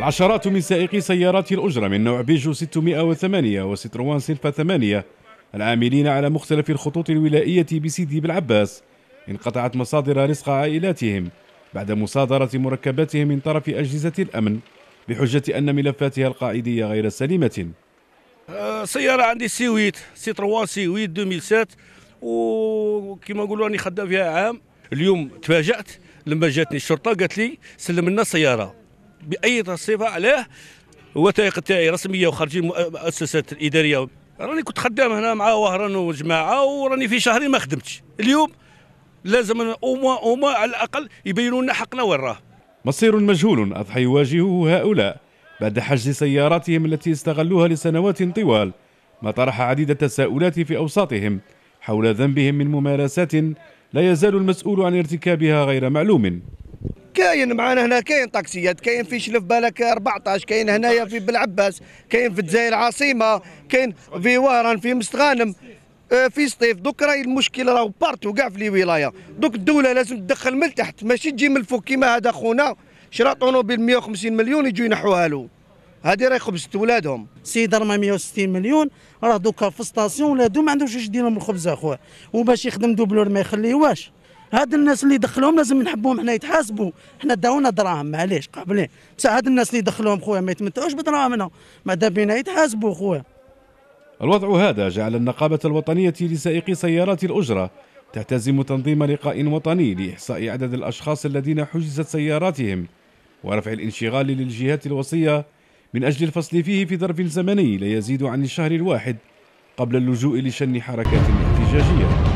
العشرات من سائقي سيارات الأجرة من نوع بيجو 608 وستروان سلفا 8 العاملين على مختلف الخطوط الولائية بسيدي بالعباس انقطعت مصادر رزق عائلاتهم بعد مصادرة مركباتهم من طرف أجهزة الأمن بحجة أن ملفاتها القائدية غير سليمة آه، سيارة عندي سيويت سيتروان سيويت 2007 وكما نقولوا راني خدام فيها عام اليوم تفاجأت لما جاتني الشرطة قالت لي سلم لنا السيارة باي صفه عليه الوثائق تاعي رسميه وخارجين المؤسسات الاداريه راني كنت خدام هنا مع وهران وجماعه وراني في شهرين ما خدمتش اليوم لازم هما هما على الاقل يبينوا لنا حقنا وين راه مصير مجهول اضحى يواجهه هؤلاء بعد حجز سياراتهم التي استغلوها لسنوات طوال ما طرح عديد التساؤلات في اوساطهم حول ذنبهم من ممارسات لا يزال المسؤول عن ارتكابها غير معلوم كاين معانا هنا كاين طاكسيات كاين في شلف بالك 14 كاين هنايا في بلعباس كاين في الجزائر العاصمه كاين في وهران في مستغانم آه، في سطيف دوك راهي المشكل راهو بارتو كاع في لي ولايه دوك الدوله لازم تدخل من تحت ماشي تجي من الفوق كيما هذا خونا شرا طونوبيل 150 مليون يجوا ينحوها له هذه راهي خبزة ولادهم سي درما 160 مليون راه دوكا في ستاسيون ولادو ما عندهمش واش يديرهم الخبز اخويا وباش يخدم دوبلور ما يخليهواش هاد الناس اللي دخلهم لازم نحبهم حنا يتحاسبوا حنا داونا دراهم معليش قابلين بصح هاد الناس اللي دخلهم خويا ما يتمتعوش بدراهمنا ما بينا يتحاسبوا خويا الوضع هذا جعل النقابة الوطنية لسائقي سيارات الأجرة تعتزم تنظيم لقاء وطني لإحصاء عدد الأشخاص الذين حجزت سياراتهم ورفع الانشغال للجهات الوصية من أجل الفصل فيه في ظرف زمني لا يزيد عن الشهر الواحد قبل اللجوء لشن حركات احتجاجيه